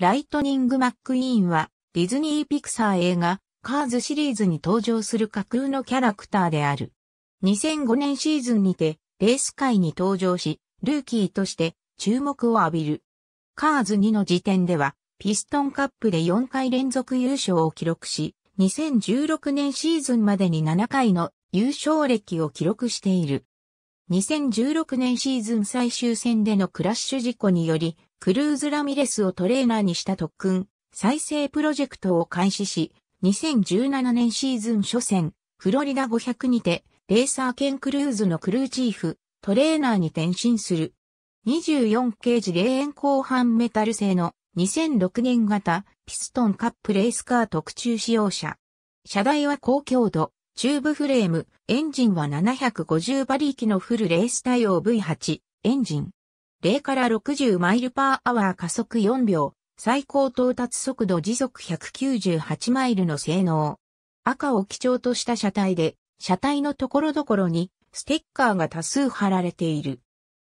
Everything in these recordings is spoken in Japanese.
ライトニング・マックイーンは、ディズニー・ピクサー映画、カーズシリーズに登場する架空のキャラクターである。2005年シーズンにて、レース界に登場し、ルーキーとして注目を浴びる。カーズ2の時点では、ピストンカップで4回連続優勝を記録し、2016年シーズンまでに7回の優勝歴を記録している。2016年シーズン最終戦でのクラッシュ事故により、クルーズ・ラミレスをトレーナーにした特訓、再生プロジェクトを開始し、2017年シーズン初戦、フロリダ500にて、レーサー兼クルーズのクルーチーフ、トレーナーに転身する。24ケージ霊園後半メタル製の2006年型ピストンカップレースカー特注使用車。車台は高強度、チューブフレーム、エンジンは750馬力のフルレース対応 V8、エンジン。0から60マイルパーアワー加速4秒、最高到達速度時速198マイルの性能。赤を基調とした車体で、車体のところどころにステッカーが多数貼られている。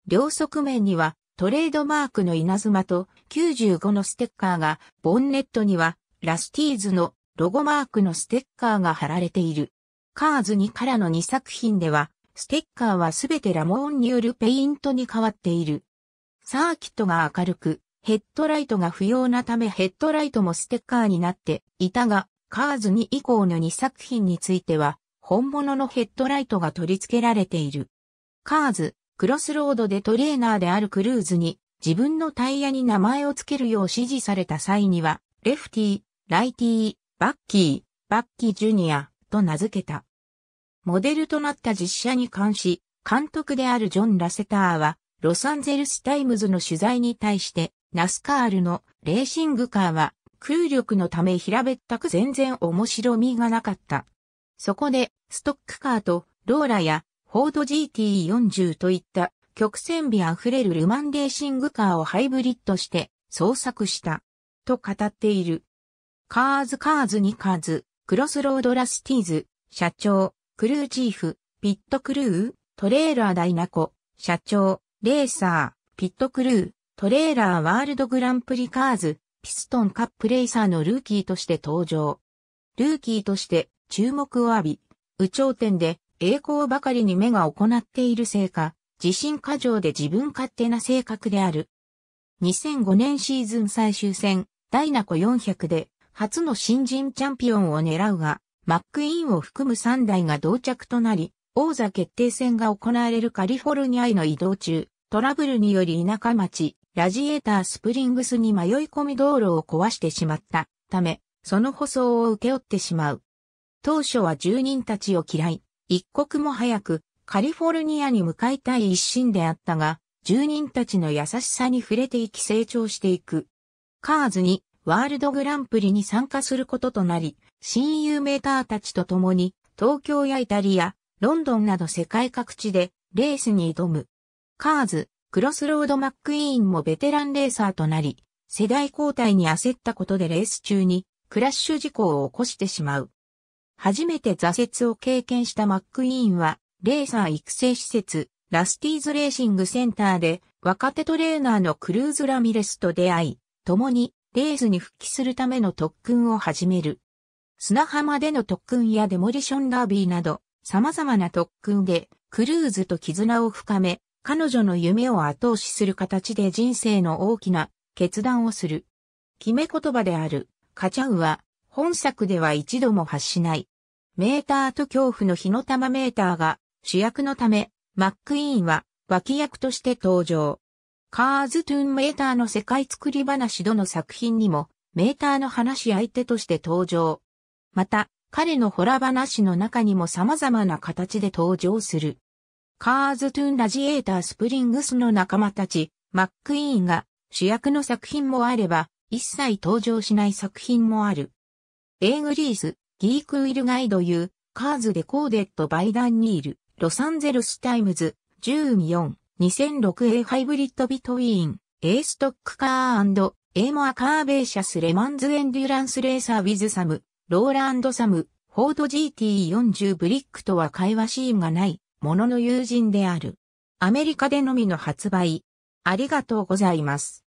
両側面にはトレードマークの稲妻と95のステッカーが、ボンネットにはラスティーズのロゴマークのステッカーが貼られている。カーズ2からの2作品では、ステッカーはすべてラモーンによるペイントに変わっている。サーキットが明るく、ヘッドライトが不要なためヘッドライトもステッカーになっていたが、カーズ2以降の2作品については、本物のヘッドライトが取り付けられている。カーズ、クロスロードでトレーナーであるクルーズに、自分のタイヤに名前を付けるよう指示された際には、レフティー、ライティー、バッキー、バッキージュニア、と名付けた。モデルとなった実写に関し、監督であるジョン・ラセターは、ロサンゼルスタイムズの取材に対して、ナスカールのレーシングカーは、空力のため平べったく全然面白みがなかった。そこで、ストックカーとローラやフォード GT40 といった曲線美あふれるルマンレーシングカーをハイブリッドして創作した。と語っている。カーズカーズにカーズ、クロスロードラスティーズ、社長、クルーチーフ、ピットクルー、トレーラーダイナコ、社長、レーサー、ピットクルー、トレーラーワールドグランプリカーズ、ピストンカップレーサーのルーキーとして登場。ルーキーとして注目を浴び、宇頂天で栄光ばかりに目が行っているせいか、自信過剰で自分勝手な性格である。2005年シーズン最終戦、ダイナコ400で初の新人チャンピオンを狙うが、マックイーンを含む3台が同着となり、王座決定戦が行われるカリフォルニアへの移動中、トラブルにより田舎町、ラジエータースプリングスに迷い込み道路を壊してしまったため、その舗装を受け負ってしまう。当初は住人たちを嫌い、一刻も早くカリフォルニアに向かいたい一心であったが、住人たちの優しさに触れていき成長していく。カーズにワールドグランプリに参加することとなり、親友メーターたちと共に、東京やイタリア、ロンドンなど世界各地でレースに挑む。カーズ、クロスロードマックイーンもベテランレーサーとなり、世代交代に焦ったことでレース中にクラッシュ事故を起こしてしまう。初めて挫折を経験したマックイーンは、レーサー育成施設、ラスティーズレーシングセンターで若手トレーナーのクルーズ・ラミレスと出会い、共にレースに復帰するための特訓を始める。砂浜での特訓やデモリションダービーなど、様々な特訓で、クルーズと絆を深め、彼女の夢を後押しする形で人生の大きな決断をする。決め言葉である、カチャウは、本作では一度も発しない。メーターと恐怖の火の玉メーターが主役のため、マックイーンは脇役として登場。カーズ・トゥーン・メーターの世界作り話どの作品にも、メーターの話し相手として登場。また、彼のホラ話の中にも様々な形で登場する。カーズ・トゥーン・ラジエーター・スプリングスの仲間たち、マック・イーンが主役の作品もあれば、一切登場しない作品もある。エーグリース、ギーク・ウィル・ガイド・ユー、カーズ・デコーデット・バイ・ダン・ニール、ロサンゼルス・タイムズ、10ミヨン。2006A ハイブリッドビトウィーン、A ストックカー &A モアカーベーシャスレマンズエンデュランスレーサーウィズサム、ローラサム、フォード GT40 ブリックとは会話シーンがない、ものの友人である。アメリカでのみの発売。ありがとうございます。